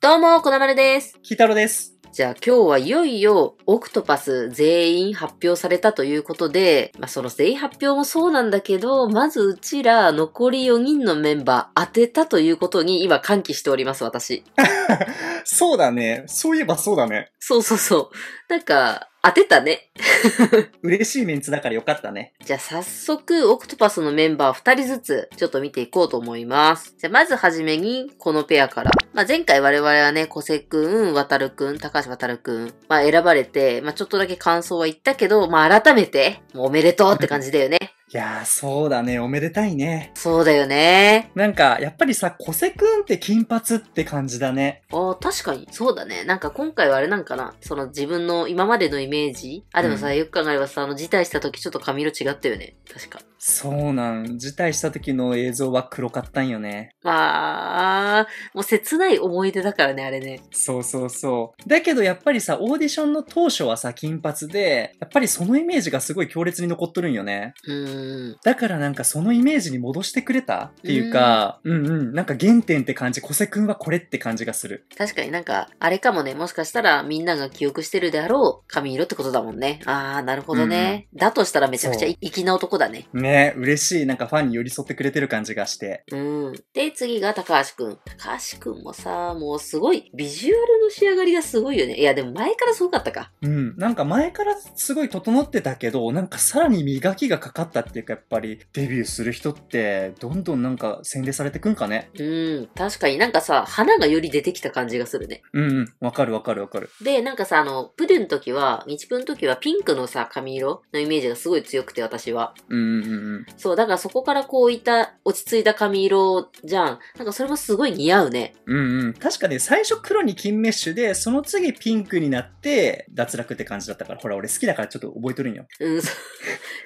どうも、こだまるです。きたろです。じゃあ今日はいよいよオクトパス全員発表されたということで、まあその全員発表もそうなんだけど、まずうちら残り4人のメンバー当てたということに今歓喜しております、私。そうだね。そういえばそうだね。そうそうそう。なんか、当てたね。嬉しいメンツだからよかったね。じゃあ早速、オクトパスのメンバー2人ずつ、ちょっと見ていこうと思います。じゃあまずはじめに、このペアから。まあ、前回我々はね、小瀬くん、渡るくん、高橋渡くん、まあ、選ばれて、まあ、ちょっとだけ感想は言ったけど、まあ、改めて、もうおめでとうって感じだよね。いやー、そうだね。おめでたいね。そうだよね。なんか、やっぱりさ、小瀬くんって金髪って感じだね。ああ、確かに。そうだね。なんか今回はあれなんかな。その自分の今までのイメージ。あ、でもさ、うん、よく考えればさ、あの、辞退した時ちょっと髪色違ったよね。確か。そうなん。辞退した時の映像は黒かったんよね。まあ、もう切ない思い出だからね、あれね。そうそうそう。だけどやっぱりさ、オーディションの当初はさ、金髪で、やっぱりそのイメージがすごい強烈に残っとるんよね。うん。。だからなんかそのイメージに戻してくれたっていうか、うん、うんうんなんか原点って感じ、小瀬くんはこれって感じがする。確かになんか、あれかもね、もしかしたらみんなが記憶してるであろう髪色ってことだもんね。あー、なるほどね。うん、だとしたらめちゃくちゃ粋な男だね。ね嬉しい。なんかファンに寄り添ってくれてる感じがして。うん。で、次が高橋くん。高橋くんもさ、もうすごい、ビジュアルの仕上がりがすごいよね。いや、でも前からすごかったか。うん。なんか前からすごい整ってたけど、なんかさらに磨きがかかったっていうかやっぱりデビューする人ってどんどんなんか洗礼されてくんかねうん確かになんかさ花がより出てきた感じがするねうんうんわかるわかるわかるでなんかさあのプルの時は日プの時はピンクのさ髪色のイメージがすごい強くて私はうんうんうんそうだからそこからこういった落ち着いた髪色じゃんなんかそれもすごい似合うねうんうん確かね最初黒に金メッシュでその次ピンクになって脱落って感じだったからほら俺好きだからちょっと覚えとるんようん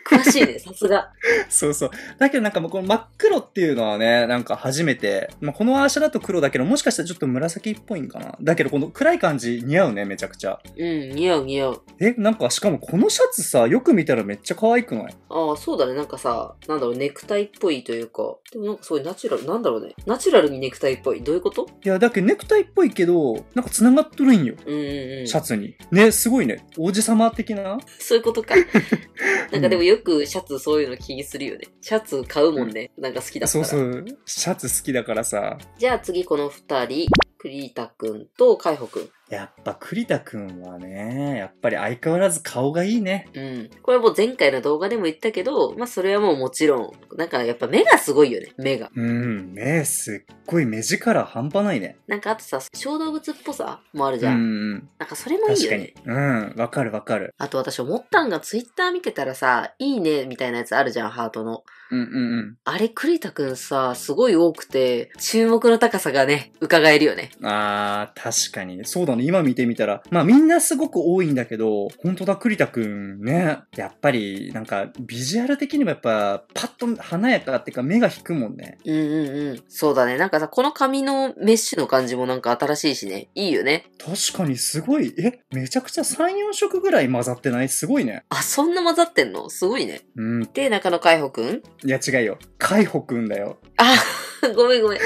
詳しいねさすが。そうそう。だけどなんかもうこの真っ黒っていうのはね、なんか初めて、まあ、このアーシャだと黒だけど、もしかしたらちょっと紫っぽいんかな。だけどこの暗い感じ似合うね、めちゃくちゃ。うん、似合う似合う。え、なんかしかもこのシャツさ、よく見たらめっちゃ可愛くないああ、そうだね。なんかさ、なんだろう、ネクタイっぽいというか、でもなんかすごいナチュラル、なんだろうね。ナチュラルにネクタイっぽい。どういうこといや、だけどネクタイっぽいけど、なんか繋がっとるんよ。うんうんうん。シャツに。ね、すごいね。王子様的なそういうことか。なんかでもよくシャツそういうそういうの気にするよね。シャツ買うもんね。なんか好きだから。そうそう。シャツ好きだからさ。じゃあ次この2人、栗田くんと海保くん。やっぱ栗田くんはね、やっぱり相変わらず顔がいいね。うん。これもう前回の動画でも言ったけど、まあそれはもうもちろん、なんかやっぱ目がすごいよね、目が。うん、目すっごい目力半端ないね。なんかあとさ、小動物っぽさもあるじゃん。うん。なんかそれもいいよね。うん、わかるわかる。あと私思ったんがツイッター見てたらさ、いいねみたいなやつあるじゃん、ハートの。うんうんうん。あれ栗田くんさ、すごい多くて、注目の高さがね、伺えるよね。あー、確かに。そうだね、今見てみたら、まあみんなすごく多いんだけど、本当だ、栗田くんね。やっぱり、なんか、ビジュアル的にもやっぱ、パッと華やかっていうか、目が引くもんね。うんうんうん。そうだね。なんかさ、この髪のメッシュの感じもなんか新しいしね。いいよね。確かにすごい。え、めちゃくちゃ3、4色ぐらい混ざってないすごいね。あ、そんな混ざってんのすごいね。うん。で、中野海保くんいや違うよ。海保くんだよ。あ、ごめんごめん。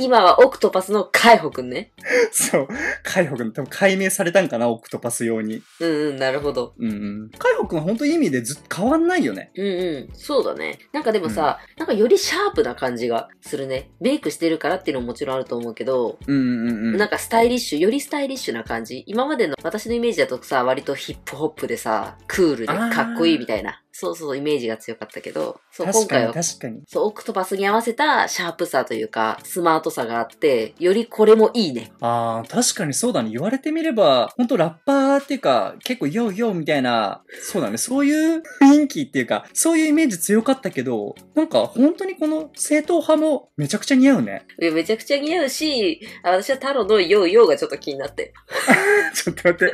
今はオクトパスのカイホくんね。そう。カイホくん、多分解明されたんかな、オクトパス用に。うんうん、なるほど。うんうん。カイホくんは本当意味でずっと変わんないよね。うんうん。そうだね。なんかでもさ、うん、なんかよりシャープな感じがするね。メイクしてるからっていうのももちろんあると思うけど、うんうんうん。なんかスタイリッシュ、よりスタイリッシュな感じ。今までの私のイメージだとさ、割とヒップホップでさ、クールでかっこいいみたいな。そうそう、イメージが強かったけど、そう、今確か回には、確かに。そう、オクトパスに合わせたシャープさというか、スマートさがあって、よりこれもいいね。ああ、確かにそうだね。言われてみれば、本当ラッパーっていうか、結構ヨーヨーみたいな、そうだね。そういう雰囲気っていうか、そういうイメージ強かったけど、なんか本当にこの正統派もめちゃくちゃ似合うね。いやめちゃくちゃ似合うし、私はタロのヨーヨーがちょっと気になって。ちょっと待って、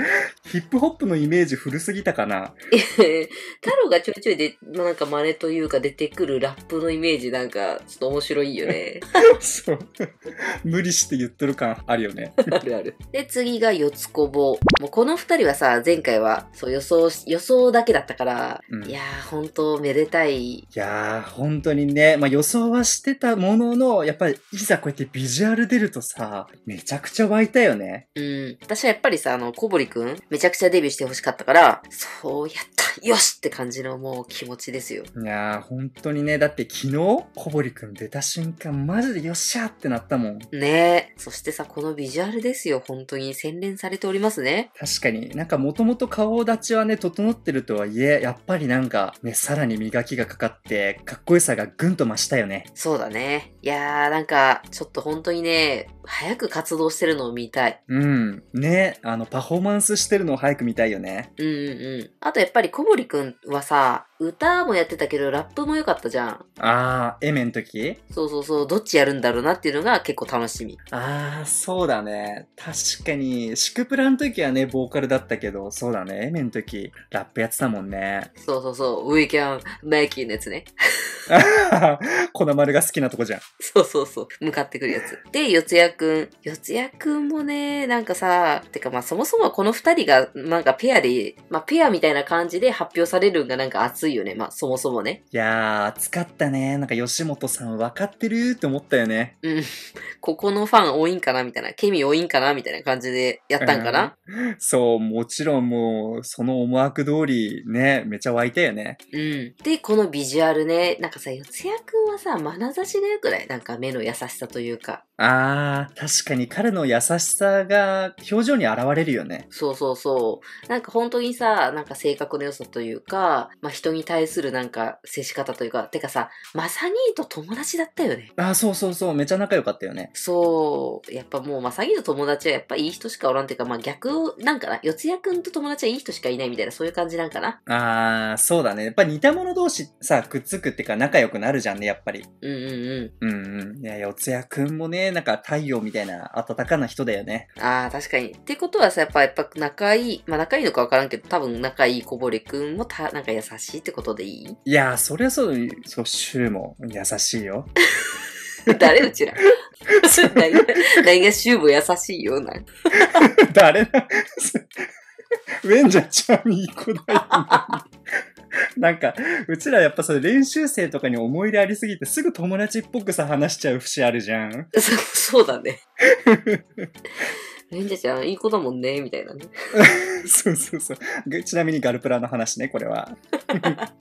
ヒップホップのイメージ古すぎたかな。タロがちょいちょいで、なんか真似というか出てくるラップのイメージなんか、ちょっと面白いよね。そう。無理して言ってる感あるよね。あるある。で、次が四つこぼ。もうこの二人はさ、前回は、そう予想、予想だけだったから、うん、いやー、本当めでたい。いやー、本当にね、まあ予想はしてたものの、やっぱり、いざこうやってビジュアル出るとさ、めちゃくちゃ湧いたよね。うん。私はやっぱりさ、あの、小堀くん、めちゃくちゃデビューしてほしかったから、そうやった、よしって感じのもう気持ちですよ。いやー、本当にね、だって昨日、小堀くん出た瞬間、マジでよっしゃーってなったもん。ねえ。そしてさ、このビジュアルですよ。本当に洗練されておりますね。確かに、なんかもともと顔立ちはね、整ってるとはいえ、やっぱりなんか、ね、さらに磨きがかかって、かっこよさがぐんと増したよね。そうだね。いやー、なんか、ちょっと本当にね、早く活動してるのを見たい。うん。ね、あの、パフォーマンスしてるのを早く見たいよね。うんうん。あとやっぱり小堀くんはさ、歌もやってたけど、ラップも良かったじゃん。ああ、エメの時そうそうそう、どっちやるんだろうなっていうのが結構楽しみ。ああ、そうだね。確かに、シクプラの時はね、ボーカルだったけど、そうだね、エメの時、ラップやってたもんね。そうそうそう、ウィーキャン、a イキ y のやつね。こ の丸が好きなとこじゃん。そうそうそう、向かってくるやつ。で、四谷くん。四谷くんもね、なんかさ、てかまあそもそもこの二人が、なんかペアで、まあペアみたいな感じで発表されるんがなんか熱い暑いよね。まあ、そもそもね。いやー、暑かったね。なんか吉本さん分かってるって思ったよね。うん。ここのファン多いんかなみたいな。ケミ多いんかなみたいな感じでやったんかな、うん、そう、もちろんもう、その思惑通りね、めちゃ湧いたよね。うん。で、このビジュアルね、なんかさ、四谷くんはさ、眼差しでよくないなんか目の優しさというか。あー、確かに彼の優しさが表情に現れるよね。そうそうそう。なんか本当にさ、なんか性格の良さというか、まあ人に対するなんか接し方というか、てかさ、マサと友達だったよね。あ、そうそうそう、めちゃ仲良かったよね。そう、やっぱもうマサ兄と友達はやっぱいい人しかおらんっていうか、まあ逆なんかな、四谷くんと友達はいい人しかいないみたいな、そういう感じなんかな。あー、そうだね。やっぱ似た者同士さ、くっつくっていうか仲良くなるじゃんね、やっぱり。うんうんうん。うんうん。いや、四谷くんもね、なんか太陽みたいな暖かな人だよね。あー、確かに。ってことはさ、やっぱ、やっぱ仲いい、まあ仲いいのかわからんけど、多分仲いいこぼれくんもた、なんか優しいってことでいいいやー、そりゃそう、そう、シュウも優しいよ。誰うちら何 が何がシュウも優しいよなん誰ウェンジャーちゃんいい子だよ。なんか、うちらやっぱそれ練習生とかに思い入れありすぎてすぐ友達っぽくさ話しちゃう節あるじゃん。そそうだね。レンジャーちゃんいい子だもんね、みたいなね。そうそうそう。ちなみにガルプラの話ね、これは。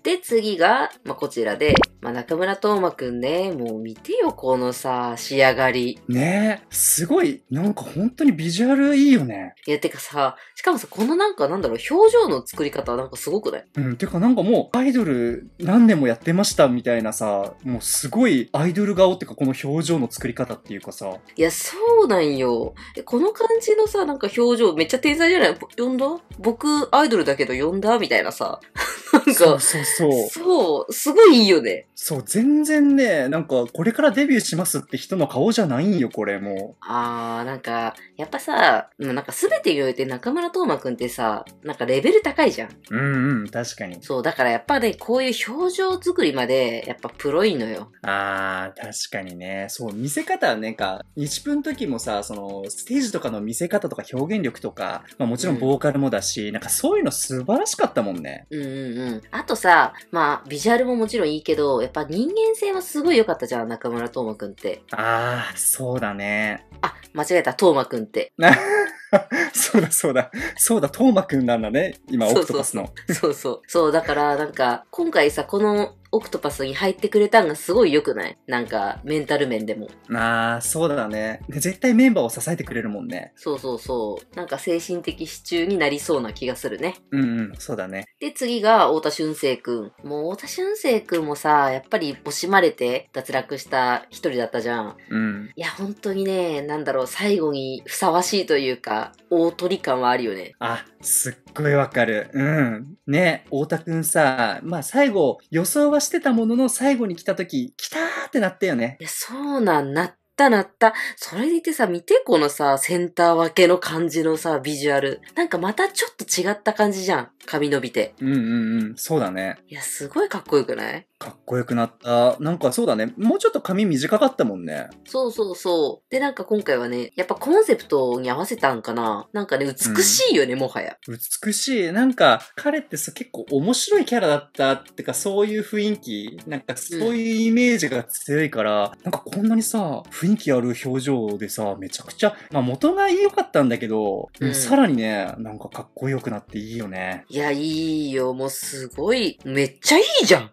で、次が、まあ、こちらで、まあ、中村斗真くんね、もう見てよ、このさ、仕上がり。ねえ、すごい、なんか本当にビジュアルいいよね。いや、てかさ、しかもさ、このなんかなんだろう、表情の作り方はなんかすごくないうん、てかなんかもう、アイドル何年もやってましたみたいなさ、もうすごいアイドル顔ってか、この表情の作り方っていうかさ。いや、そうなんよ。この感じのさ、なんか表情、めっちゃ天才じゃない呼んだ僕、アイドルだけど呼んだみたいなさ。なんか、そうそうそう。そう、すごいいいよね。そう、全然ね、なんか、これからデビューしますって人の顔じゃないんよ、これもう。あー、なんか、やっぱさ、なんか全てにおいて中村斗真くんってさ、なんかレベル高いじゃん。うんうん、確かに。そう、だからやっぱね、こういう表情作りまで、やっぱプロいのよ。あー、確かにね。そう、見せ方はなんか、1分時もさ、その、ステージとかの見せ方とか表現力とか、まあもちろんボーカルもだし、うん、なんかそういうの素晴らしかったもんね。うんうんうん。あとさ、まあ、ビジュアルももちろんいいけど、やっぱ人間性はすごい良かったじゃん、中村斗真くんって。ああ、そうだね。あ、間違えた、斗真くんって。そうだそうだ。そうだ、トーマくんなんだね。今、オクトパスの。そうそう。そうだから、なんか、今回さ、このオクトパスに入ってくれたんがすごい良くないなんか、メンタル面でも。あそうだね。絶対メンバーを支えてくれるもんね。そうそうそう。なんか精神的支柱になりそうな気がするね。うんうん、そうだね。で、次が、太田俊生くん。もう、太田俊生くんもさ、やっぱり惜しまれて脱落した一人だったじゃん。うん。いや、本当にね、なんだろう、最後にふさわしいというか、大鳥感はあるよね。あ、すっごいわかる。うん。ね、太田くんさ、まあ最後、予想はしてたものの最後に来た時、来たーってなったよね。いや、そうなんなっなったなった。それでいてさ、見てこのさ、センター分けの感じのさ、ビジュアル。なんかまたちょっと違った感じじゃん。髪伸びて。うんうんうん。そうだね。いや、すごいかっこよくないかっこよくなった。なんかそうだね。もうちょっと髪短かったもんね。そうそうそう。で、なんか今回はね、やっぱコンセプトに合わせたんかな。なんかね、美しいよね、うん、もはや。美しい。なんか、彼ってさ、結構面白いキャラだったってか、そういう雰囲気、なんかそういうイメージが強いから、うん、なんかこんなにさ、雰囲気ある表情でさ、めちゃくちゃ、まあ元が良かったんだけど、うん、さらにね、なんかかっこよくなっていいよね。いや、いいよ。もうすごい。めっちゃいいじゃん。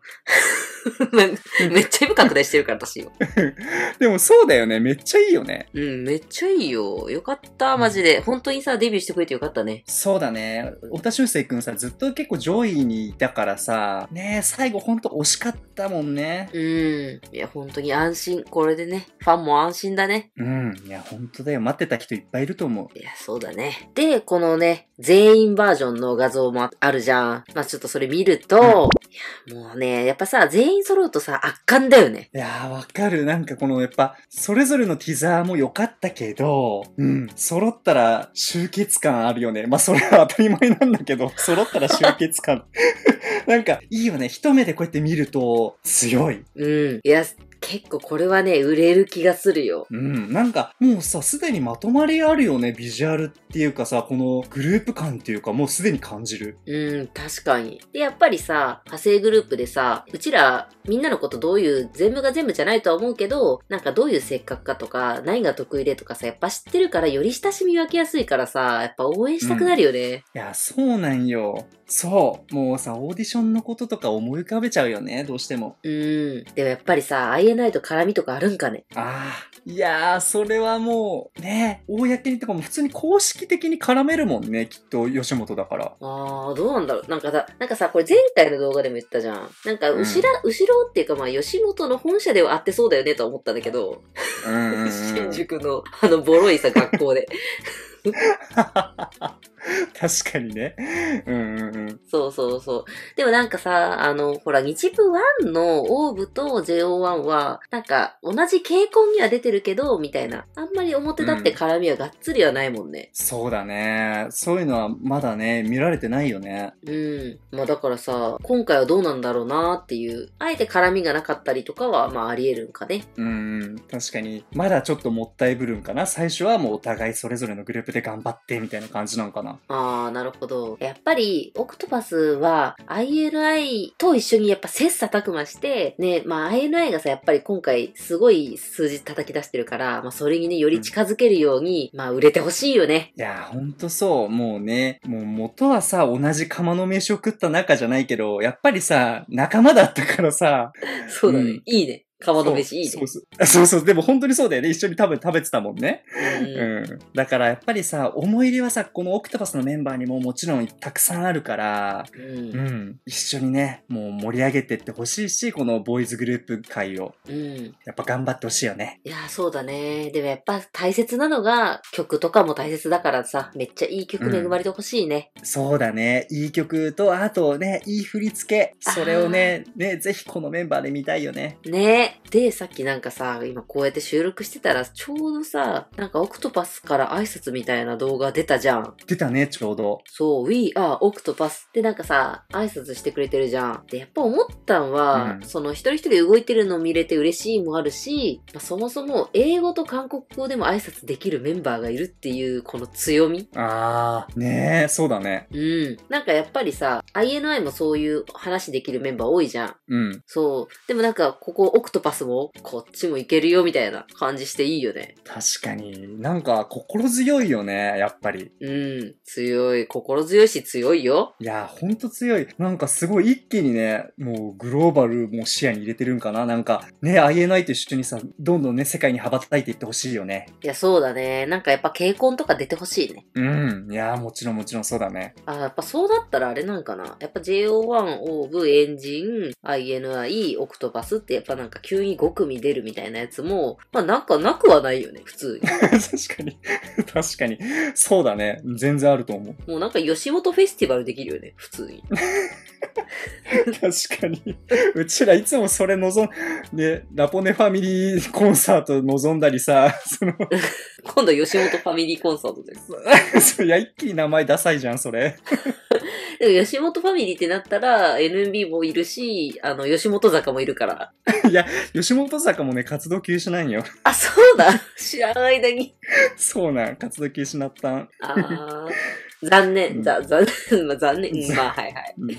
めっちゃ今拡大してるから私よ。でもそうだよね。めっちゃいいよね。うん、めっちゃいいよ。よかった、マジで。本当にさ、デビューしてくれてよかったね。そうだね。太田修正くんさ、ずっと結構上位にいたからさ、ね最後本当惜しかったもんね。うん。いや、本当に安心。これでね、ファンも安心だね。うん。いや、本当だよ。待ってた人いっぱいいると思う。いや、そうだね。で、このね、全員バージョンの画像もあるじゃん。まあちょっとそれ見ると、うん、いや、もうね、やっぱさ、全員員揃うとさ、圧巻だよね。いやー、わかる。なんかこの、やっぱ、それぞれのティザーも良かったけど、うん、揃ったら集結感あるよね。まあ、それは当たり前なんだけど、揃ったら集結感。なんか、いいよね。一目でこうやって見ると、強い。うん。いや、結構これはね、売れる気がするよ。うん、なんかもうさ、すでにまとまりあるよね、ビジュアルっていうかさ、このグループ感っていうか、もうすでに感じる。うん、確かに。で、やっぱりさ、派生グループでさ、うちらみんなのことどういう、全部が全部じゃないとは思うけど、なんかどういう性格かとか、何が得意でとかさ、やっぱ知ってるからより親しみ分けやすいからさ、やっぱ応援したくなるよね。うん、いや、そうなんよ。そう。もうさ、オーディションのこととか思い浮かべちゃうよね、どうしても。うん。でもやっぱりさ、れないと絡みとかあるんかねああ。いやー、それはもう、ね、公にとかも普通に公式的に絡めるもんね、きっと吉本だから。ああ、どうなんだろう。なんかさ、なんかさ、これ前回の動画でも言ったじゃん。なんか、後ろ、うん、後ろっていうかまあ、吉本の本社では合ってそうだよねと思ったんだけど、うんうんうん、新宿の、あの、ボロいさ、学校で。確かにね。うんうんうん。そうそうそう。でもなんかさ、あの、ほら、日部1のオーブと JO1 は、なんか、同じ傾向には出てるけど、みたいな。あんまり表立って絡みはがっつりはないもんね。うん、そうだね。そういうのはまだね、見られてないよね。うん。まあだからさ、今回はどうなんだろうなっていう、あえて絡みがなかったりとかは、まああり得るんかね。うん、確かに。まだちょっともったいぶるんかな最初はもうお互いそれぞれのグループで頑張ってみたいな感じなのかなああ、なるほど。やっぱり、オクトパスは INI と一緒にやっぱ切磋琢磨して、ね、まあ INI がさ、やっぱり今回すごい数字叩き出してるから、まあそれにね、より近づけるように、うん、まあ売れてほしいよね。いや、ほんとそう。もうね、もう元はさ、同じ釜の飯を食った仲じゃないけど、やっぱりさ、仲間だったからさ。そうだね、うん、いいね。かまど飯いいねそうそうそうそう。でも本当にそうだよね。一緒に多分食べてたもんね。うん、うん。だからやっぱりさ、思い入れはさ、このオクトパスのメンバーにももちろんたくさんあるから、うん。うん、一緒にね、もう盛り上げてってほしいし、このボーイズグループ会を。うん。やっぱ頑張ってほしいよね。いや、そうだね。でもやっぱ大切なのが、曲とかも大切だからさ、めっちゃいい曲恵まれてほしいね、うん、そうだね。いい曲と、あとね、いい振り付け。それをね、ね、ぜひこのメンバーで見たいよね。ねで、さっきなんかさ、今こうやって収録してたら、ちょうどさ、なんかオクトパスから挨拶みたいな動画出たじゃん。出たね、ちょうど。そう、We are Octopus ってなんかさ、挨拶してくれてるじゃん。で、やっぱ思ったんは、うん、その一人一人動いてるの見れて嬉しいもあるし、まあ、そもそも英語と韓国語でも挨拶できるメンバーがいるっていう、この強み。あー、ねえ、そうだね。うん。なんかやっぱりさ、INI もそういう話できるメンバー多いじゃん。うん。そう。でもなんか、ここ、オクトパスも、こっちもいけるよ、みたいな感じしていいよね。確かに。なんか、心強いよね、やっぱり。うん。強い。心強いし、強いよ。いや、ほんと強い。なんか、すごい一気にね、もう、グローバルも視野に入れてるんかな。なんか、ね、INI と一緒にさ、どんどんね、世界に羽ばたいていってほしいよね。いや、そうだね。なんか、やっぱ、傾向とか出てほしいね。うん。いや、もちろんもちろんそうだね。あ、やっぱそうだったらあれなんかな。な。やっぱ JO1、オーブ、エンジン、INI、オクトパスってやっぱなんか急に5組出るみたいなやつも、まあなんかなくはないよね、普通に。確かに。確かに。そうだね。全然あると思う。もうなんか吉本フェスティバルできるよね、普通に。確かに。うちらいつもそれ望ん、で、ラポネファミリーコンサート望んだりさ、その 今度吉本ファミリーコンサートです。い や、一気に名前ダサいじゃん、それ。吉本ファミリーってなったら、NMB もいるし、あの、吉本坂もいるから。いや、吉本坂もね、活動休止なんよ。あ、そうだ知らん間に。そうなん、活動休止なったん。ああ。残念、うん、残念、まあ残念、まあはいはい。ま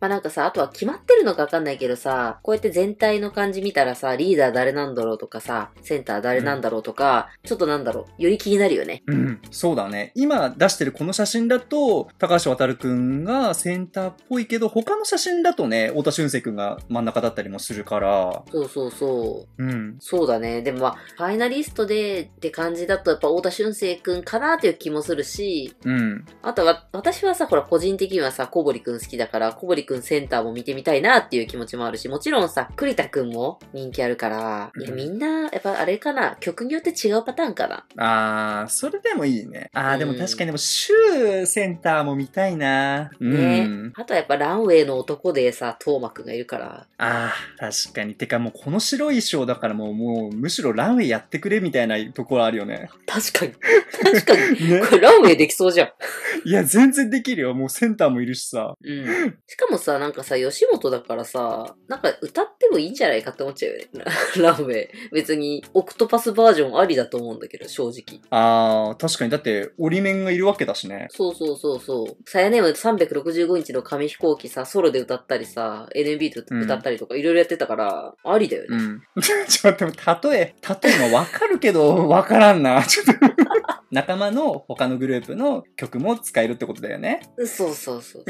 あなんかさ、あとは決まってるのかわかんないけどさ、こうやって全体の感じ見たらさ、リーダー誰なんだろうとかさ、センター誰なんだろうとか、うん、ちょっとなんだろう、より気になるよね。うん、そうだね。今出してるこの写真だと、高橋渉くんがセンターっぽいけど、他の写真だとね、太田俊生くんが真ん中だったりもするから。そうそうそう。うん。そうだね。でもまあ、ファイナリストでって感じだと、やっぱ太田俊生くんかなという気もするし、うん。あとは、私はさ、ほら、個人的にはさ、小堀くん好きだから、小堀くんセンターも見てみたいなっていう気持ちもあるし、もちろんさ、栗田くんも人気あるから、いや、みんな、やっぱあれかな、曲によって違うパターンかな。あー、それでもいいね。あー、でも確かにでも、シューセンターも見たいな。ね、うん、あとはやっぱランウェイの男でさ、トーマくんがいるから。あー、確かに。てかもう、この白い衣装だからもう、もう、むしろランウェイやってくれみたいなところあるよね。確かに。確かに。ね、これランウェイできそうじゃん。いや、全然できるよ。もうセンターもいるしさ。うん。しかもさ、なんかさ、吉本だからさ、なんか歌ってもいいんじゃないかって思っちゃうよね。ラウェイ。別に、オクトパスバージョンありだと思うんだけど、正直。あー、確かに。だって、折り面がいるわけだしね。そうそうそうそう。さやーム365日の紙飛行機さ、ソロで歌ったりさ、NB と歌ったりとか、いろいろやってたから、ありだよね。うん。ちょっと待って、例え、例えもわかるけど、わからんな。ちょっと仲間の他のグループの曲もも使えるってことだよね。そうそうそう。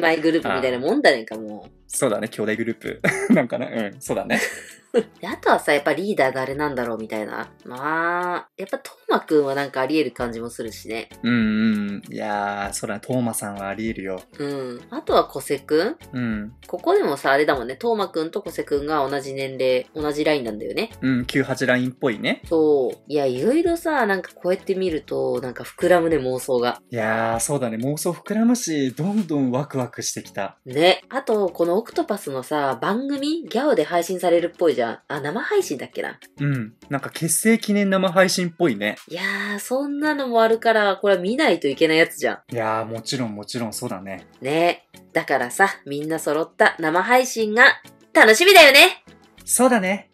姉妹グループみたいなもんだねんか、もう。そうだね、兄弟グループ。なんかね、うん、そうだね。あとはさ、やっぱリーダー誰なんだろうみたいな。まあ、やっぱトーマくんはなんかあり得る感じもするしね。うんうん。いやー、そら、トーマさんはあり得るよ。うん。あとはコセくんうん。ここでもさ、あれだもんね、トーマくんとコセくんが同じ年齢、同じラインなんだよね。うん、98ラインっぽいね。そう。いや、いろいろさ、なんかこうやって見ると、なんか膨らむね、妄想が。いやー、そうだね、妄想膨らむし、どんどんワクワクしてきた。ね。あと、このオクトパスのさ、番組、ギャオで配信されるっぽいじゃん。じゃあ、生配信だっけな。うん。なんか結成記念生配信っぽいね。いやー、そんなのもあるから、これは見ないといけないやつじゃん。いやー、もちろんもちろんそうだね。ねだからさ、みんな揃った生配信が楽しみだよね。そうだね。